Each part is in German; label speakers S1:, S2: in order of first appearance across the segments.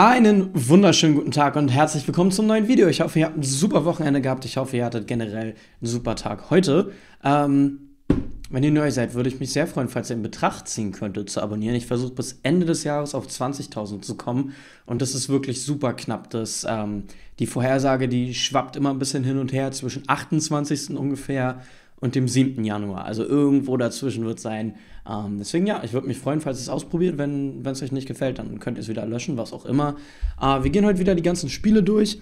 S1: Einen wunderschönen guten Tag und herzlich willkommen zum neuen Video. Ich hoffe, ihr habt ein super Wochenende gehabt. Ich hoffe, ihr hattet generell einen super Tag heute. Ähm, wenn ihr neu seid, würde ich mich sehr freuen, falls ihr in Betracht ziehen könntet, zu abonnieren. Ich versuche bis Ende des Jahres auf 20.000 zu kommen und das ist wirklich super knapp. Das, ähm, die Vorhersage, die schwappt immer ein bisschen hin und her zwischen 28. ungefähr und dem 7. Januar. Also irgendwo dazwischen wird sein. Ähm, deswegen ja, ich würde mich freuen, falls ihr es ausprobiert. Wenn es euch nicht gefällt, dann könnt ihr es wieder löschen, was auch immer. Äh, wir gehen heute wieder die ganzen Spiele durch.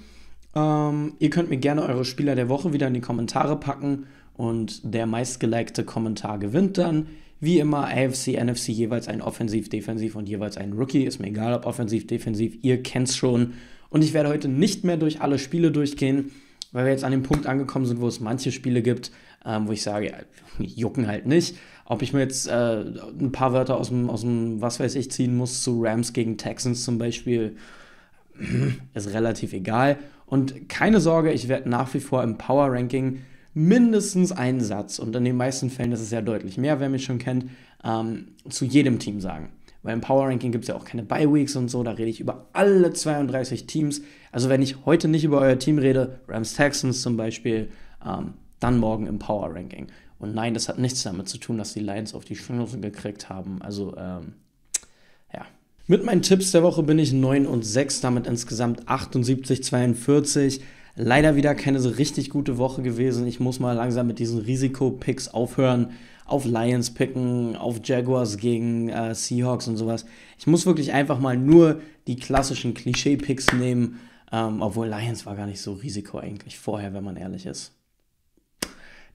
S1: Ähm, ihr könnt mir gerne eure Spieler der Woche wieder in die Kommentare packen und der meistgelikte Kommentar gewinnt dann. Wie immer, AFC, NFC jeweils ein Offensiv, Defensiv und jeweils ein Rookie. Ist mir egal, ob Offensiv, Defensiv, ihr kennt es schon. Und ich werde heute nicht mehr durch alle Spiele durchgehen weil wir jetzt an dem Punkt angekommen sind, wo es manche Spiele gibt, ähm, wo ich sage, ja, äh, jucken halt nicht. Ob ich mir jetzt äh, ein paar Wörter aus dem, aus dem, was weiß ich, ziehen muss zu Rams gegen Texans zum Beispiel, ist relativ egal. Und keine Sorge, ich werde nach wie vor im Power Ranking mindestens einen Satz, und in den meisten Fällen ist es ja deutlich mehr, wer mich schon kennt, ähm, zu jedem Team sagen weil im Power Ranking gibt es ja auch keine Bye Weeks und so, da rede ich über alle 32 Teams. Also wenn ich heute nicht über euer Team rede, Rams Texans zum Beispiel, ähm, dann morgen im Power Ranking. Und nein, das hat nichts damit zu tun, dass die Lions auf die Schnauze gekriegt haben. Also, ähm, ja. Mit meinen Tipps der Woche bin ich 9 und 6, damit insgesamt 78, 42. Leider wieder keine so richtig gute Woche gewesen. Ich muss mal langsam mit diesen Risikopicks aufhören auf Lions picken, auf Jaguars gegen äh, Seahawks und sowas. Ich muss wirklich einfach mal nur die klassischen Klischee-Picks nehmen, ähm, obwohl Lions war gar nicht so Risiko eigentlich vorher, wenn man ehrlich ist.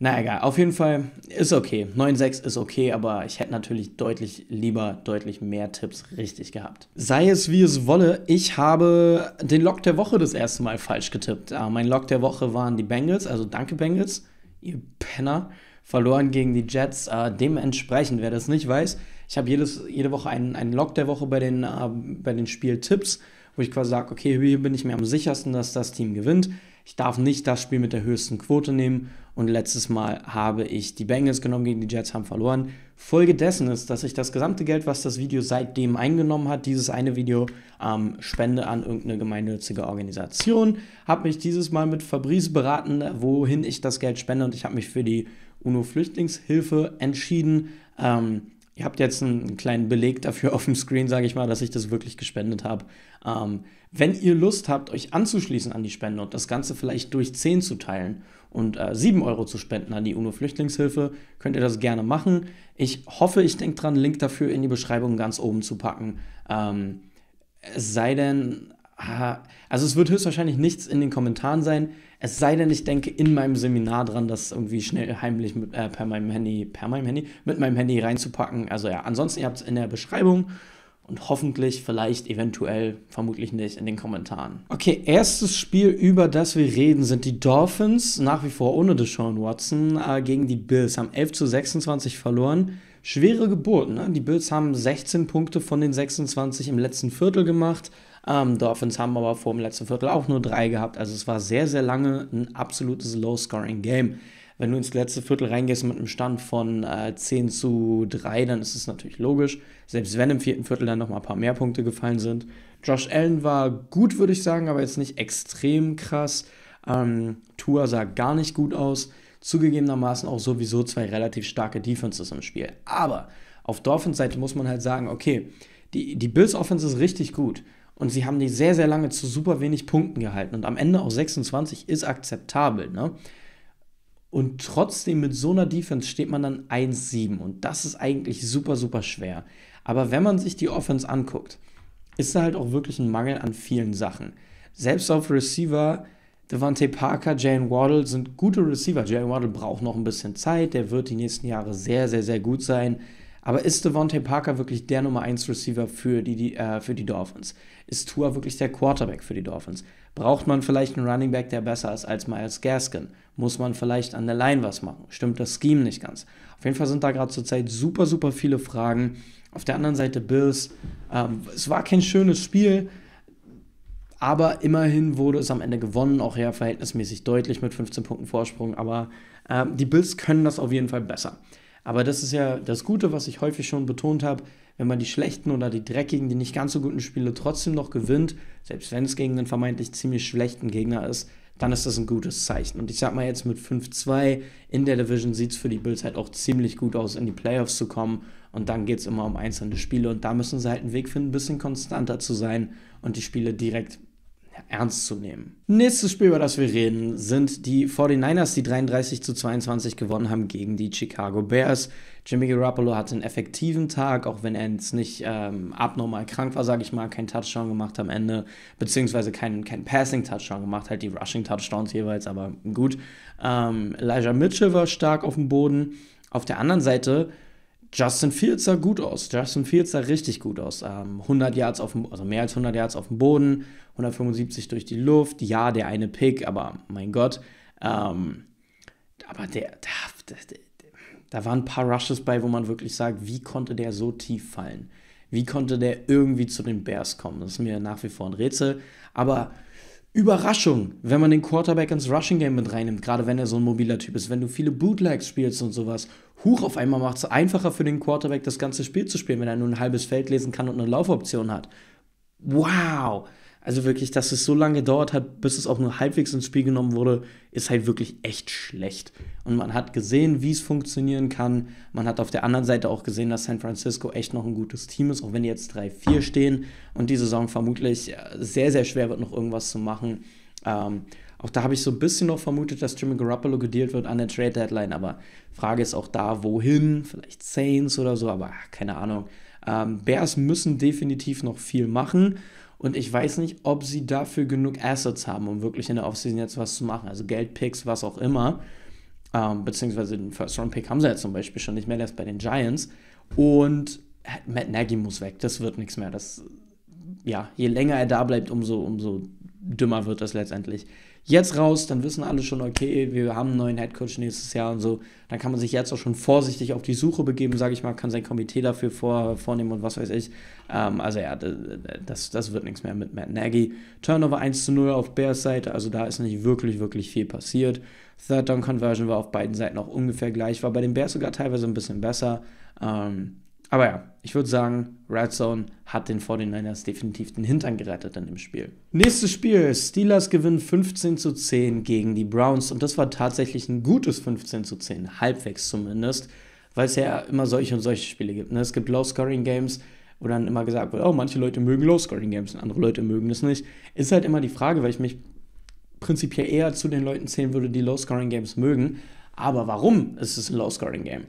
S1: Na egal, auf jeden Fall ist okay. 9-6 ist okay, aber ich hätte natürlich deutlich lieber, deutlich mehr Tipps richtig gehabt. Sei es wie es wolle, ich habe den Lock der Woche das erste Mal falsch getippt. Äh, mein Lock der Woche waren die Bengals, also danke Bengals, ihr Penner verloren gegen die Jets. Äh, dementsprechend, wer das nicht weiß, ich habe jede Woche einen, einen Log der Woche bei den, äh, bei den Spieltipps, wo ich quasi sage, okay, hier bin ich mir am sichersten, dass das Team gewinnt. Ich darf nicht das Spiel mit der höchsten Quote nehmen. Und letztes Mal habe ich die Bengals genommen gegen die Jets, haben verloren. Folge dessen ist, dass ich das gesamte Geld, was das Video seitdem eingenommen hat, dieses eine Video, ähm, spende an irgendeine gemeinnützige Organisation. Habe mich dieses Mal mit Fabrice beraten, wohin ich das Geld spende. Und ich habe mich für die UNO-Flüchtlingshilfe entschieden. Ähm, ihr habt jetzt einen kleinen Beleg dafür auf dem Screen, sage ich mal, dass ich das wirklich gespendet habe. Ähm, wenn ihr Lust habt, euch anzuschließen an die Spende und das Ganze vielleicht durch 10 zu teilen und äh, 7 Euro zu spenden an die UNO-Flüchtlingshilfe, könnt ihr das gerne machen. Ich hoffe, ich denke dran, Link dafür in die Beschreibung ganz oben zu packen. Ähm, es sei denn, Ah, also es wird höchstwahrscheinlich nichts in den Kommentaren sein, es sei denn, ich denke in meinem Seminar dran, das irgendwie schnell heimlich mit, äh, per meinem Handy, per meinem Handy, mit meinem Handy reinzupacken. Also ja, ansonsten ihr habt es in der Beschreibung und hoffentlich, vielleicht, eventuell, vermutlich nicht in den Kommentaren. Okay, erstes Spiel, über das wir reden, sind die Dolphins, nach wie vor ohne Deshaun Watson, äh, gegen die Bills, haben 11 zu 26 verloren. Schwere Geburt, ne? Die Bills haben 16 Punkte von den 26 im letzten Viertel gemacht. Ähm, Dolphins haben aber vor dem letzten Viertel auch nur drei gehabt. Also es war sehr, sehr lange ein absolutes Low-Scoring-Game. Wenn du ins letzte Viertel reingehst mit einem Stand von äh, 10 zu 3, dann ist es natürlich logisch. Selbst wenn im vierten Viertel dann nochmal ein paar mehr Punkte gefallen sind. Josh Allen war gut, würde ich sagen, aber jetzt nicht extrem krass. Ähm, Tua sah gar nicht gut aus. Zugegebenermaßen auch sowieso zwei relativ starke Defenses im Spiel. Aber auf Dolphins Seite muss man halt sagen, okay, die, die Bills Offense ist richtig gut. Und sie haben die sehr, sehr lange zu super wenig Punkten gehalten. Und am Ende auch 26 ist akzeptabel. Ne? Und trotzdem mit so einer Defense steht man dann 1-7. Und das ist eigentlich super, super schwer. Aber wenn man sich die Offense anguckt, ist da halt auch wirklich ein Mangel an vielen Sachen. Selbst auf Receiver, Devante Parker, Jane Waddle sind gute Receiver. Jane Waddle braucht noch ein bisschen Zeit. Der wird die nächsten Jahre sehr, sehr, sehr gut sein. Aber ist Devontae Parker wirklich der Nummer 1 Receiver für die, die äh, für die Dolphins? Ist Tua wirklich der Quarterback für die Dolphins? Braucht man vielleicht einen Running Back, der besser ist als Miles Gaskin? Muss man vielleicht an der Line was machen? Stimmt das Scheme nicht ganz? Auf jeden Fall sind da gerade zurzeit super, super viele Fragen. Auf der anderen Seite Bills. Ähm, es war kein schönes Spiel, aber immerhin wurde es am Ende gewonnen, auch ja verhältnismäßig deutlich mit 15 Punkten Vorsprung. Aber ähm, die Bills können das auf jeden Fall besser. Aber das ist ja das Gute, was ich häufig schon betont habe, wenn man die schlechten oder die dreckigen, die nicht ganz so guten Spiele trotzdem noch gewinnt, selbst wenn es gegen einen vermeintlich ziemlich schlechten Gegner ist, dann ist das ein gutes Zeichen. Und ich sag mal jetzt mit 5-2 in der Division sieht es für die Bills halt auch ziemlich gut aus, in die Playoffs zu kommen. Und dann geht es immer um einzelne Spiele. Und da müssen sie halt einen Weg finden, ein bisschen konstanter zu sein und die Spiele direkt ernst zu nehmen. Nächstes Spiel, über das wir reden, sind die 49ers, die 33 zu 22 gewonnen haben gegen die Chicago Bears. Jimmy Garoppolo hatte einen effektiven Tag, auch wenn er jetzt nicht ähm, abnormal krank war, sage ich mal, kein Touchdown gemacht am Ende, beziehungsweise keinen kein Passing-Touchdown gemacht, halt die Rushing-Touchdowns jeweils, aber gut. Ähm, Elijah Mitchell war stark auf dem Boden. Auf der anderen Seite Justin Fields sah gut aus. Justin Fields sah richtig gut aus. Ähm, 100 Yards auf dem, also mehr als 100 Yards auf dem Boden, 175 durch die Luft. Ja, der eine Pick, aber mein Gott. Ähm, aber der, da, da waren ein paar Rushes bei, wo man wirklich sagt, wie konnte der so tief fallen? Wie konnte der irgendwie zu den Bears kommen? Das ist mir nach wie vor ein Rätsel. Aber Überraschung, wenn man den Quarterback ins Rushing Game mit reinnimmt, gerade wenn er so ein mobiler Typ ist, wenn du viele Bootlegs spielst und sowas, hoch auf einmal macht es einfacher für den Quarterback, das ganze Spiel zu spielen, wenn er nur ein halbes Feld lesen kann und eine Laufoption hat. Wow! Also wirklich, dass es so lange gedauert hat, bis es auch nur halbwegs ins Spiel genommen wurde, ist halt wirklich echt schlecht. Und man hat gesehen, wie es funktionieren kann. Man hat auf der anderen Seite auch gesehen, dass San Francisco echt noch ein gutes Team ist, auch wenn die jetzt 3-4 stehen und die Saison vermutlich äh, sehr, sehr schwer wird, noch irgendwas zu machen. Ähm, auch da habe ich so ein bisschen noch vermutet, dass Jimmy Garoppolo gedealt wird an der Trade Deadline, aber Frage ist auch da, wohin? Vielleicht Saints oder so, aber keine Ahnung. Ähm, Bears müssen definitiv noch viel machen. Und ich weiß nicht, ob sie dafür genug Assets haben, um wirklich in der Offseason jetzt was zu machen. Also Geld, Picks, was auch immer. Ähm, beziehungsweise den First-Round-Pick haben sie ja zum Beispiel schon nicht mehr, der ist bei den Giants. Und Matt Nagy muss weg, das wird nichts mehr. Das, ja, je länger er da bleibt, umso, umso dümmer wird das letztendlich. Jetzt raus, dann wissen alle schon, okay, wir haben einen neuen Headcoach nächstes Jahr und so. Dann kann man sich jetzt auch schon vorsichtig auf die Suche begeben, sage ich mal, kann sein Komitee dafür vor, vornehmen und was weiß ich. Ähm, also ja, das, das wird nichts mehr mit Matt Nagy. Turnover 1 zu 0 auf Bears Seite, also da ist nicht wirklich, wirklich viel passiert. Third Down Conversion war auf beiden Seiten auch ungefähr gleich, war bei den Bears sogar teilweise ein bisschen besser. Ähm, aber ja, ich würde sagen, Red Zone hat den 49ers definitiv den Hintern gerettet in dem Spiel. Nächstes Spiel, Steelers gewinnen 15 zu 10 gegen die Browns und das war tatsächlich ein gutes 15 zu 10, halbwegs zumindest, weil es ja immer solche und solche Spiele gibt. Ne? Es gibt Low-Scoring-Games, wo dann immer gesagt wird, oh, manche Leute mögen Low-Scoring-Games und andere Leute mögen es nicht. Ist halt immer die Frage, weil ich mich prinzipiell eher zu den Leuten zählen würde, die Low-Scoring-Games mögen. Aber warum ist es ein Low-Scoring-Game?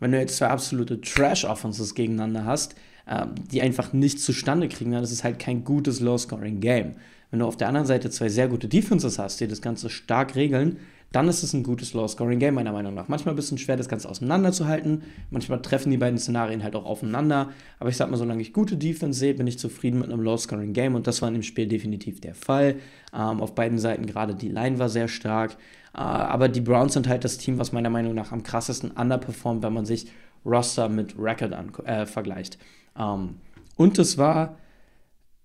S1: Wenn du jetzt zwei absolute Trash-Offenses gegeneinander hast, ähm, die einfach nicht zustande kriegen, dann ist es halt kein gutes Low-Scoring-Game. Wenn du auf der anderen Seite zwei sehr gute Defenses hast, die das Ganze stark regeln, dann ist es ein gutes Low-Scoring-Game, meiner Meinung nach. Manchmal ein bisschen schwer, das Ganze auseinanderzuhalten. Manchmal treffen die beiden Szenarien halt auch aufeinander. Aber ich sag mal, solange ich gute Defense sehe, bin ich zufrieden mit einem Low-Scoring-Game. Und das war in dem Spiel definitiv der Fall. Ähm, auf beiden Seiten gerade die Line war sehr stark. Äh, aber die Browns sind halt das Team, was meiner Meinung nach am krassesten underperformt, wenn man sich Roster mit Record äh, vergleicht. Ähm, und es war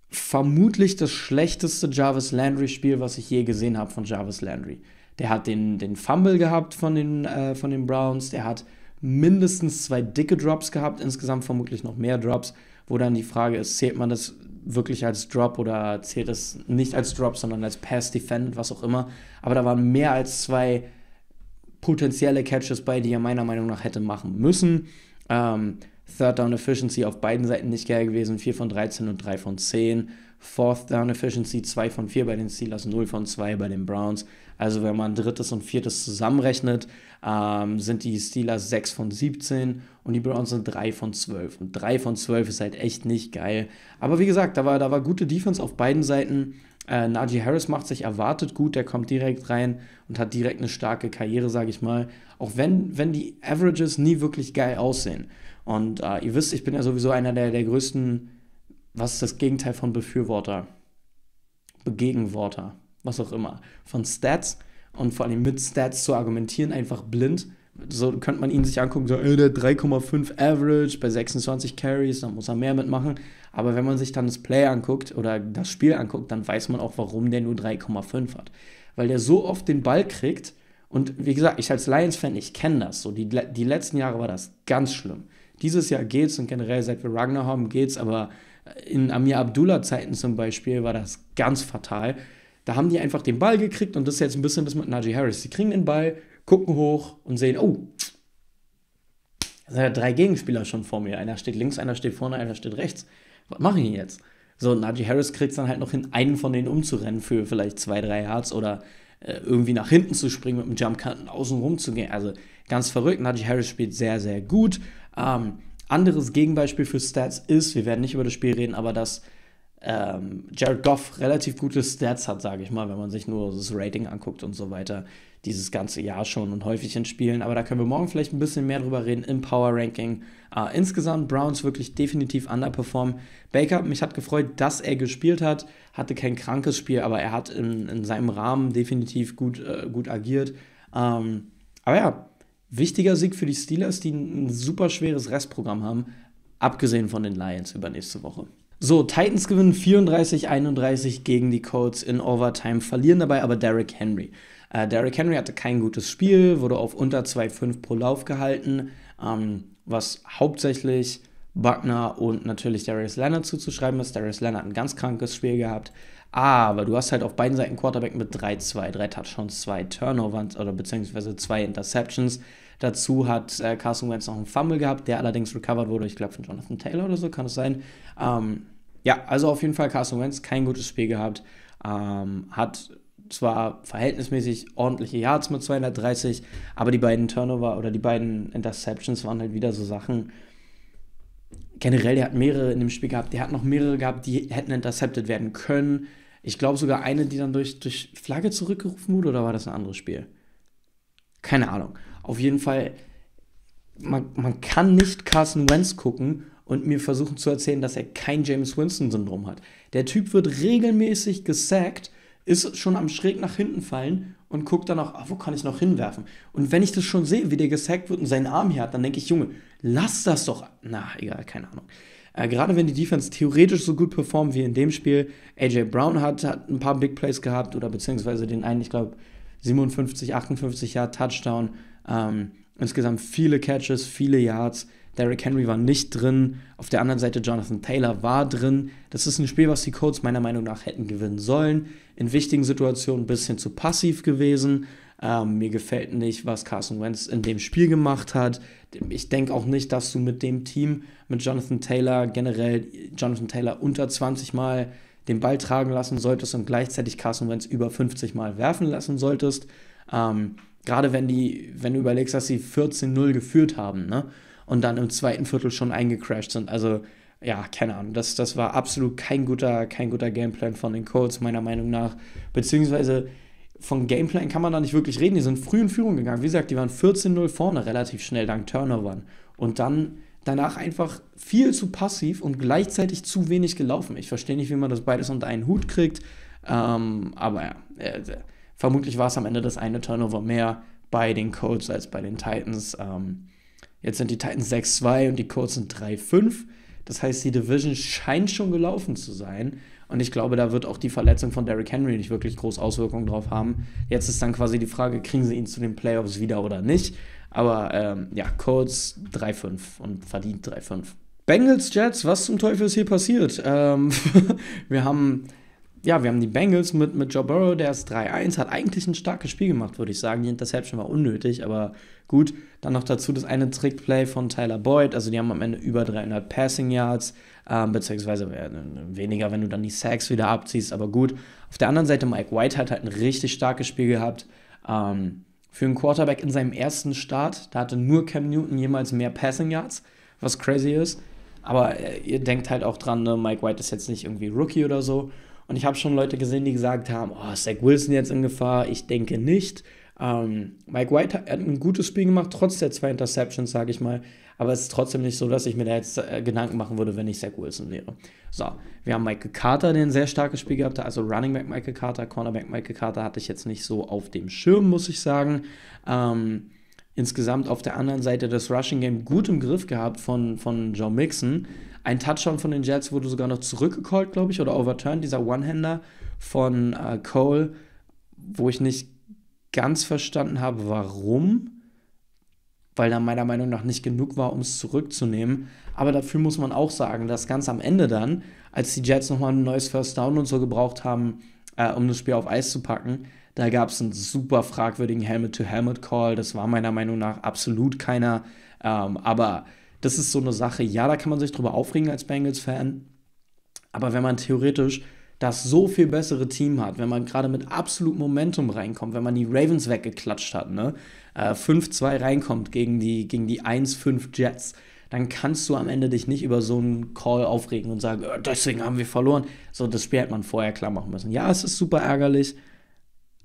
S1: vermutlich das schlechteste Jarvis Landry-Spiel, was ich je gesehen habe von Jarvis Landry. Der hat den, den Fumble gehabt von den, äh, von den Browns. Der hat mindestens zwei dicke Drops gehabt, insgesamt vermutlich noch mehr Drops, wo dann die Frage ist, zählt man das wirklich als Drop oder zählt es nicht als Drop, sondern als Pass Defended, was auch immer. Aber da waren mehr als zwei potenzielle Catches bei, die er meiner Meinung nach hätte machen müssen. Ähm, Third Down Efficiency auf beiden Seiten nicht geil gewesen, 4 von 13 und 3 von 10. Fourth Down Efficiency 2 von 4 bei den Steelers, 0 von 2 bei den Browns. Also wenn man drittes und viertes zusammenrechnet, ähm, sind die Steelers 6 von 17 und die Browns sind 3 von 12. Und 3 von 12 ist halt echt nicht geil. Aber wie gesagt, da war, da war gute Defense auf beiden Seiten. Äh, Najee Harris macht sich erwartet gut, der kommt direkt rein und hat direkt eine starke Karriere, sage ich mal. Auch wenn, wenn die Averages nie wirklich geil aussehen. Und äh, ihr wisst, ich bin ja sowieso einer der, der größten was ist das Gegenteil von Befürworter? Begegenworter, was auch immer. Von Stats und vor allem mit Stats zu argumentieren, einfach blind. So könnte man ihn sich angucken, so, ey, äh, der 3,5 Average bei 26 Carries, da muss er mehr mitmachen. Aber wenn man sich dann das Play anguckt oder das Spiel anguckt, dann weiß man auch, warum der nur 3,5 hat. Weil der so oft den Ball kriegt und wie gesagt, ich als Lions-Fan, ich kenne das so. Die, die letzten Jahre war das ganz schlimm. Dieses Jahr geht's und generell seit wir Ragnar haben geht's, aber in Amir Abdullah Zeiten zum Beispiel war das ganz fatal. Da haben die einfach den Ball gekriegt und das ist jetzt ein bisschen das mit Najee Harris. Die kriegen den Ball, gucken hoch und sehen, oh, da sind ja drei Gegenspieler schon vor mir. Einer steht links, einer steht vorne, einer steht rechts. Was mache ich jetzt? So, Najee Harris kriegt es dann halt noch hin, einen von denen umzurennen für vielleicht zwei, drei Yards oder äh, irgendwie nach hinten zu springen, mit dem Jumpkanten außen rum zu gehen. Also ganz verrückt. Najee Harris spielt sehr, sehr gut. Ähm, anderes Gegenbeispiel für Stats ist, wir werden nicht über das Spiel reden, aber dass ähm, Jared Goff relativ gute Stats hat, sage ich mal, wenn man sich nur das Rating anguckt und so weiter, dieses ganze Jahr schon und häufig in Spielen. Aber da können wir morgen vielleicht ein bisschen mehr drüber reden im Power Ranking. Äh, insgesamt Browns wirklich definitiv underperform. Baker, mich hat gefreut, dass er gespielt hat, hatte kein krankes Spiel, aber er hat in, in seinem Rahmen definitiv gut, äh, gut agiert. Ähm, aber ja, wichtiger Sieg für die Steelers, die ein super schweres Restprogramm haben, abgesehen von den Lions über nächste Woche. So, Titans gewinnen 34-31 gegen die Colts in Overtime, verlieren dabei aber Derrick Henry. Äh, Derrick Henry hatte kein gutes Spiel, wurde auf unter 2,5 pro Lauf gehalten, ähm, was hauptsächlich Buckner und natürlich Darius Leonard zuzuschreiben ist. Darius Leonard ein ganz krankes Spiel gehabt. Aber du hast halt auf beiden Seiten Quarterback mit 3-2, 3 Touchdowns, 2 Turnovers oder beziehungsweise 2 Interceptions. Dazu hat äh, Carson Wentz noch einen Fumble gehabt, der allerdings recovered wurde, ich glaube, von Jonathan Taylor oder so, kann es sein. Ähm, ja, also auf jeden Fall Carson Wentz kein gutes Spiel gehabt. Ähm, hat zwar verhältnismäßig ordentliche Yards mit 230, aber die beiden Turnover oder die beiden Interceptions waren halt wieder so Sachen. Generell, der hat mehrere in dem Spiel gehabt, der hat noch mehrere gehabt, die hätten intercepted werden können. Ich glaube sogar eine, die dann durch, durch Flagge zurückgerufen wurde, oder war das ein anderes Spiel? Keine Ahnung. Auf jeden Fall, man, man kann nicht Carson Wentz gucken und mir versuchen zu erzählen, dass er kein James Winston-Syndrom hat. Der Typ wird regelmäßig gesackt, ist schon am schräg nach hinten fallen und guckt dann auch, ah, wo kann ich noch hinwerfen? Und wenn ich das schon sehe, wie der gesackt wird und seinen Arm hier hat, dann denke ich, Junge, lass das doch. Na, egal, keine Ahnung. Äh, gerade wenn die Defense theoretisch so gut performt wie in dem Spiel, AJ Brown hat, hat ein paar Big Plays gehabt oder beziehungsweise den einen, ich glaube, 57, 58 Yard Touchdown, ähm, insgesamt viele Catches, viele Yards. Derrick Henry war nicht drin. Auf der anderen Seite Jonathan Taylor war drin. Das ist ein Spiel, was die Colts meiner Meinung nach hätten gewinnen sollen. In wichtigen Situationen ein bisschen zu passiv gewesen. Ähm, mir gefällt nicht, was Carson Wentz in dem Spiel gemacht hat. Ich denke auch nicht, dass du mit dem Team, mit Jonathan Taylor generell, Jonathan Taylor unter 20 Mal den Ball tragen lassen solltest und gleichzeitig Carson Wentz über 50 Mal werfen lassen solltest. Ähm, Gerade wenn, wenn du überlegst, dass sie 14-0 geführt haben ne? und dann im zweiten Viertel schon eingecrashed sind. Also, ja, keine Ahnung. Das, das war absolut kein guter, kein guter Gameplan von den Colts, meiner Meinung nach. Beziehungsweise von Gameplan kann man da nicht wirklich reden. Die sind früh in Führung gegangen. Wie gesagt, die waren 14-0 vorne relativ schnell dank Turnovern. Und dann danach einfach viel zu passiv und gleichzeitig zu wenig gelaufen. Ich verstehe nicht, wie man das beides unter einen Hut kriegt. Ähm, aber ja, äh, äh vermutlich war es am Ende das eine Turnover mehr bei den Colts als bei den Titans. Ähm, jetzt sind die Titans 6-2 und die Colts sind 3-5. Das heißt, die Division scheint schon gelaufen zu sein. Und ich glaube, da wird auch die Verletzung von Derrick Henry nicht wirklich groß Auswirkungen drauf haben. Jetzt ist dann quasi die Frage, kriegen sie ihn zu den Playoffs wieder oder nicht? Aber ähm, ja, Colts 3-5 und verdient 3-5. Bengals Jets, was zum Teufel ist hier passiert? Ähm, wir haben ja, wir haben die Bengals mit, mit Joe Burrow, der ist 3-1, hat eigentlich ein starkes Spiel gemacht, würde ich sagen. Die Interception war unnötig, aber gut. Dann noch dazu das eine Trickplay von Tyler Boyd. Also, die haben am Ende über 300 Passing Yards, ähm, beziehungsweise äh, weniger, wenn du dann die Sacks wieder abziehst, aber gut. Auf der anderen Seite, Mike White hat halt ein richtig starkes Spiel gehabt. Ähm, für einen Quarterback in seinem ersten Start. Da hatte nur Cam Newton jemals mehr Passing Yards, was crazy ist. Aber äh, ihr denkt halt auch dran, ne? Mike White ist jetzt nicht irgendwie Rookie oder so. Und ich habe schon Leute gesehen, die gesagt haben, oh, ist Zach Wilson jetzt in Gefahr. Ich denke nicht. Ähm, Mike White hat ein gutes Spiel gemacht, trotz der zwei Interceptions, sage ich mal aber es ist trotzdem nicht so, dass ich mir da jetzt äh, Gedanken machen würde, wenn ich Zach Wilson wäre. So, wir haben Michael Carter, der ein sehr starkes Spiel gehabt hat, also Running Back Michael Carter, Cornerback Michael Carter hatte ich jetzt nicht so auf dem Schirm, muss ich sagen. Ähm, insgesamt auf der anderen Seite das Rushing Game gut im Griff gehabt von, von Joe Mixon. Ein Touchdown von den Jets wurde sogar noch zurückgecallt, glaube ich, oder overturned, dieser One-Hander von äh, Cole, wo ich nicht ganz verstanden habe, warum weil da meiner Meinung nach nicht genug war, um es zurückzunehmen. Aber dafür muss man auch sagen, dass ganz am Ende dann, als die Jets nochmal ein neues First Down und so gebraucht haben, äh, um das Spiel auf Eis zu packen, da gab es einen super fragwürdigen Helmet-to-Helmet-Call. Das war meiner Meinung nach absolut keiner. Ähm, aber das ist so eine Sache, ja, da kann man sich drüber aufregen als Bengals-Fan. Aber wenn man theoretisch das so viel bessere Team hat, wenn man gerade mit absolutem Momentum reinkommt, wenn man die Ravens weggeklatscht hat, ne? Äh, 5-2 reinkommt gegen die, gegen die 1-5 Jets, dann kannst du am Ende dich nicht über so einen Call aufregen und sagen, äh, deswegen haben wir verloren. So, das Spiel hätte man vorher klar machen müssen. Ja, es ist super ärgerlich,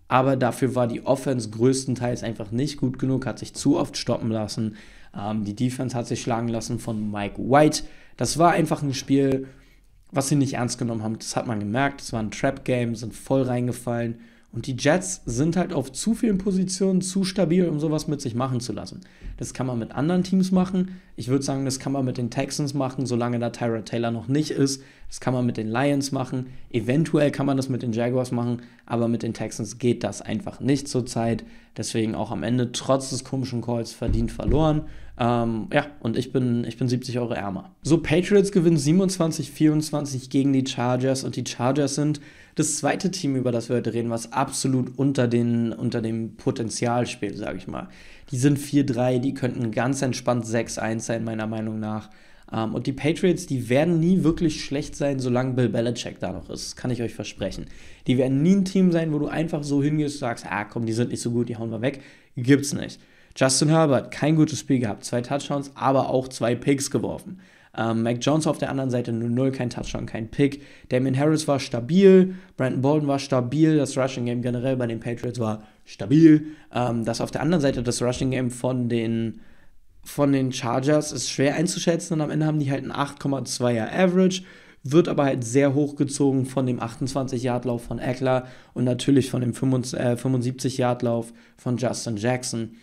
S1: aber dafür war die Offense größtenteils einfach nicht gut genug, hat sich zu oft stoppen lassen. Ähm, die Defense hat sich schlagen lassen von Mike White. Das war einfach ein Spiel, was sie nicht ernst genommen haben. Das hat man gemerkt. Es war ein Trap-Game, sind voll reingefallen. Und die Jets sind halt auf zu vielen Positionen zu stabil, um sowas mit sich machen zu lassen. Das kann man mit anderen Teams machen. Ich würde sagen, das kann man mit den Texans machen, solange da Tyra Taylor noch nicht ist. Das kann man mit den Lions machen. Eventuell kann man das mit den Jaguars machen, aber mit den Texans geht das einfach nicht zurzeit. Deswegen auch am Ende trotz des komischen Calls verdient verloren. Ähm, ja, und ich bin, ich bin 70 Euro ärmer. So, Patriots gewinnen 27-24 gegen die Chargers und die Chargers sind das zweite Team, über das wir heute reden, was absolut unter, den, unter dem Potenzial spielt, sage ich mal. Die sind 4-3, die könnten ganz entspannt 6-1 sein, meiner Meinung nach. Um, ähm, und die Patriots, die werden nie wirklich schlecht sein, solange Bill Belichick da noch ist. Das kann ich euch versprechen. Die werden nie ein Team sein, wo du einfach so hingehst und sagst, ah komm, die sind nicht so gut, die hauen wir weg. Gibt's nicht. Justin Herbert, kein gutes Spiel gehabt, zwei Touchdowns, aber auch zwei Picks geworfen. Ähm, Mac Jones auf der anderen Seite 0-0, kein Touchdown, kein Pick. Damien Harris war stabil, Brandon Bolden war stabil, das Rushing Game generell bei den Patriots war stabil. Ähm, das auf der anderen Seite, das Rushing Game von den, von den Chargers ist schwer einzuschätzen und am Ende haben die halt ein 8,2er Average wird aber halt sehr hochgezogen von dem 28-Yard-Lauf von Eckler und natürlich von dem 75-Yard-Lauf äh, von Justin Jackson.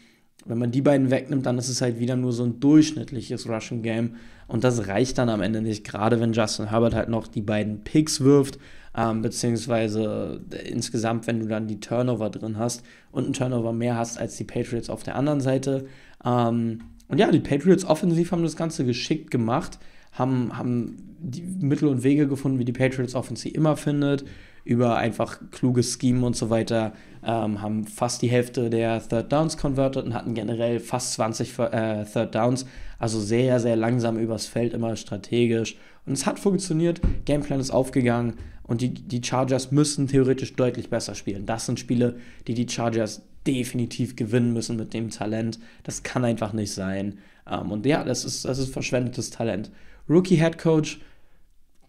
S1: Wenn man die beiden wegnimmt, dann ist es halt wieder nur so ein durchschnittliches Rushing Game und das reicht dann am Ende nicht, gerade wenn Justin Herbert halt noch die beiden Picks wirft, ähm, beziehungsweise äh, insgesamt, wenn du dann die Turnover drin hast und einen Turnover mehr hast als die Patriots auf der anderen Seite. Ähm, und ja, die Patriots offensiv haben das Ganze geschickt gemacht, haben, haben die Mittel und Wege gefunden, wie die Patriots offensiv immer findet, über einfach kluges Schemen und so weiter, ähm, haben fast die Hälfte der Third Downs converted und hatten generell fast 20 äh, Third Downs, also sehr, sehr langsam übers Feld, immer strategisch. Und es hat funktioniert, Gameplan ist aufgegangen und die, die Chargers müssen theoretisch deutlich besser spielen. Das sind Spiele, die die Chargers definitiv gewinnen müssen mit dem Talent. Das kann einfach nicht sein. Ähm, und ja, das ist, das ist verschwendetes Talent. Rookie Head Coach,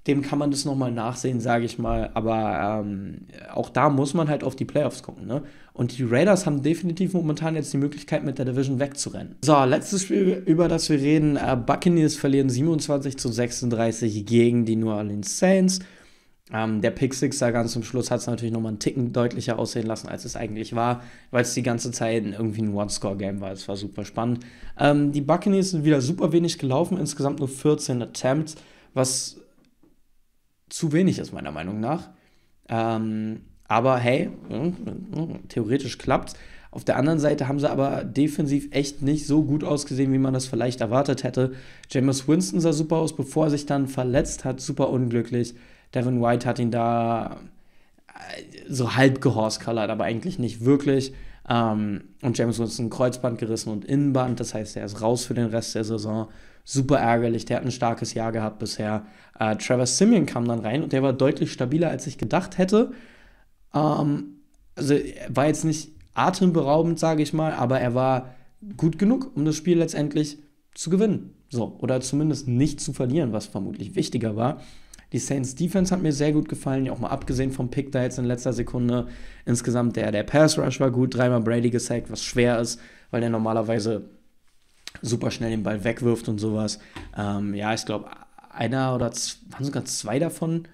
S1: dem kann man das nochmal nachsehen, sage ich mal. Aber ähm, auch da muss man halt auf die Playoffs gucken. Ne? Und die Raiders haben definitiv momentan jetzt die Möglichkeit, mit der Division wegzurennen. So, letztes Spiel, über das wir reden. Äh, Buccaneers verlieren 27 zu 36 gegen die New Orleans Saints. Ähm, der Pick Six da ganz zum Schluss hat es natürlich nochmal einen Ticken deutlicher aussehen lassen, als es eigentlich war, weil es die ganze Zeit irgendwie ein One-Score-Game war. Es war super spannend. Ähm, die Buccaneers sind wieder super wenig gelaufen, insgesamt nur 14 Attempts, was zu wenig ist, meiner Meinung nach. Ähm, aber hey, theoretisch klappt's. Auf der anderen Seite haben sie aber defensiv echt nicht so gut ausgesehen, wie man das vielleicht erwartet hätte. James Winston sah super aus, bevor er sich dann verletzt hat, super unglücklich. Devin White hat ihn da äh, so halb gehorscolored, aber eigentlich nicht wirklich. Ähm, und James Winston ein Kreuzband gerissen und Innenband. Das heißt, er ist raus für den Rest der Saison. Super ärgerlich. Der hat ein starkes Jahr gehabt bisher. Äh, Trevor Simeon kam dann rein und der war deutlich stabiler, als ich gedacht hätte. Ähm, also war jetzt nicht atemberaubend, sage ich mal, aber er war gut genug, um das Spiel letztendlich zu gewinnen. So, oder zumindest nicht zu verlieren, was vermutlich wichtiger war. Die Saints Defense hat mir sehr gut gefallen, auch mal abgesehen vom Pick da jetzt in letzter Sekunde. Insgesamt der, der Pass Rush war gut, dreimal Brady gesackt, was schwer ist, weil er normalerweise super schnell den Ball wegwirft und sowas. Ähm, ja, ich glaube, einer oder waren sogar zwei davon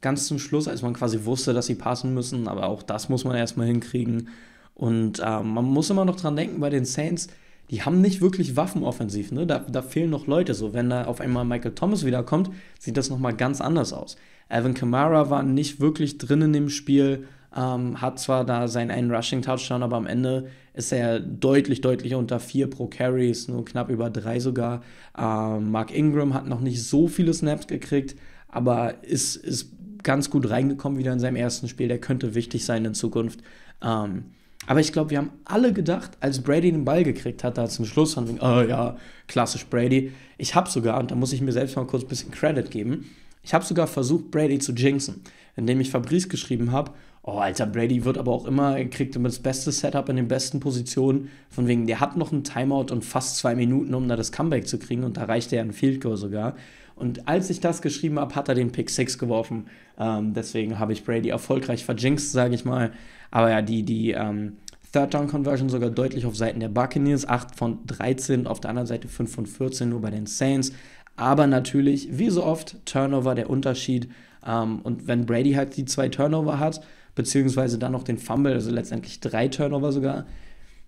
S1: ganz zum Schluss, als man quasi wusste, dass sie passen müssen, aber auch das muss man erstmal hinkriegen. Und ähm, man muss immer noch dran denken, bei den Saints, die haben nicht wirklich Waffen offensiv. Ne? Da, da fehlen noch Leute. So, wenn da auf einmal Michael Thomas wiederkommt, sieht das nochmal ganz anders aus. Alvin Kamara war nicht wirklich drin in dem Spiel, ähm, hat zwar da seinen einen Rushing-Touchdown, aber am Ende ist er deutlich, deutlich unter 4 pro Carries, nur knapp über 3 sogar. Ähm, Mark Ingram hat noch nicht so viele Snaps gekriegt, aber ist, ist ganz gut reingekommen wieder in seinem ersten Spiel. Der könnte wichtig sein in Zukunft. Ähm, aber ich glaube, wir haben alle gedacht, als Brady den Ball gekriegt hat, da zum Schluss von wegen, oh ja, klassisch Brady. Ich habe sogar, und da muss ich mir selbst mal kurz ein bisschen Credit geben, ich habe sogar versucht, Brady zu jinxen, indem ich Fabrice geschrieben habe, oh, alter, Brady wird aber auch immer, er kriegt immer das beste Setup in den besten Positionen. Von wegen, der hat noch einen Timeout und fast zwei Minuten, um da das Comeback zu kriegen. Und da reicht er ein Field Goal sogar. Und als ich das geschrieben habe, hat er den Pick 6 geworfen. Ähm, deswegen habe ich Brady erfolgreich verjinxt, sage ich mal. Aber ja, die, die ähm, Third Down Conversion sogar deutlich auf Seiten der Buccaneers. 8 von 13, auf der anderen Seite 5 von 14 nur bei den Saints. Aber natürlich, wie so oft, Turnover der Unterschied. Ähm, und wenn Brady halt die zwei Turnover hat, beziehungsweise dann noch den Fumble, also letztendlich drei Turnover sogar,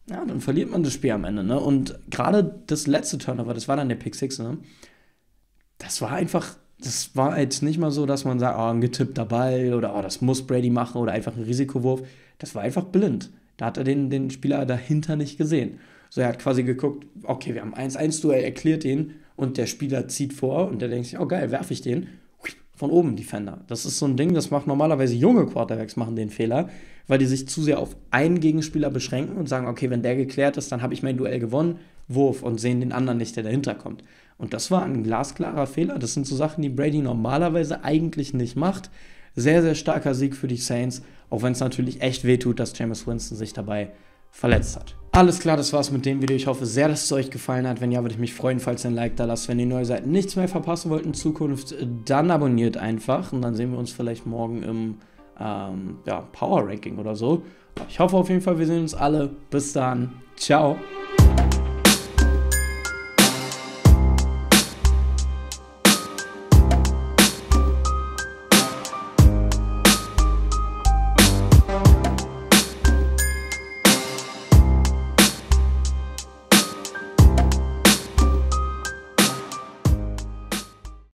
S1: ja, dann verliert man das Spiel am Ende. Ne? Und gerade das letzte Turnover, das war dann der Pick 6, ne? das war einfach, das war jetzt nicht mal so, dass man sagt, oh, ein getippter Ball oder oh, das muss Brady machen oder einfach ein Risikowurf. Das war einfach blind. Da hat er den, den Spieler dahinter nicht gesehen. So, er hat quasi geguckt, okay, wir haben 1-1-Duell, er klärt ihn und der Spieler zieht vor und der denkt sich, oh geil, werfe ich den. Von oben Defender. Das ist so ein Ding, das machen normalerweise junge Quarterbacks machen den Fehler, weil die sich zu sehr auf einen Gegenspieler beschränken und sagen, okay, wenn der geklärt ist, dann habe ich mein Duell gewonnen, Wurf und sehen den anderen nicht, der dahinter kommt. Und das war ein glasklarer Fehler. Das sind so Sachen, die Brady normalerweise eigentlich nicht macht. Sehr, sehr starker Sieg für die Saints, auch wenn es natürlich echt wehtut, dass James Winston sich dabei verletzt hat. Alles klar, das war's mit dem Video. Ich hoffe sehr, dass es euch gefallen hat. Wenn ja, würde ich mich freuen, falls ihr ein Like da lasst. Wenn ihr neu seid, nichts mehr verpassen wollt in Zukunft, dann abonniert einfach und dann sehen wir uns vielleicht morgen im ähm, ja, Power Ranking oder so. Ich hoffe auf jeden Fall, wir sehen uns alle. Bis dann. Ciao.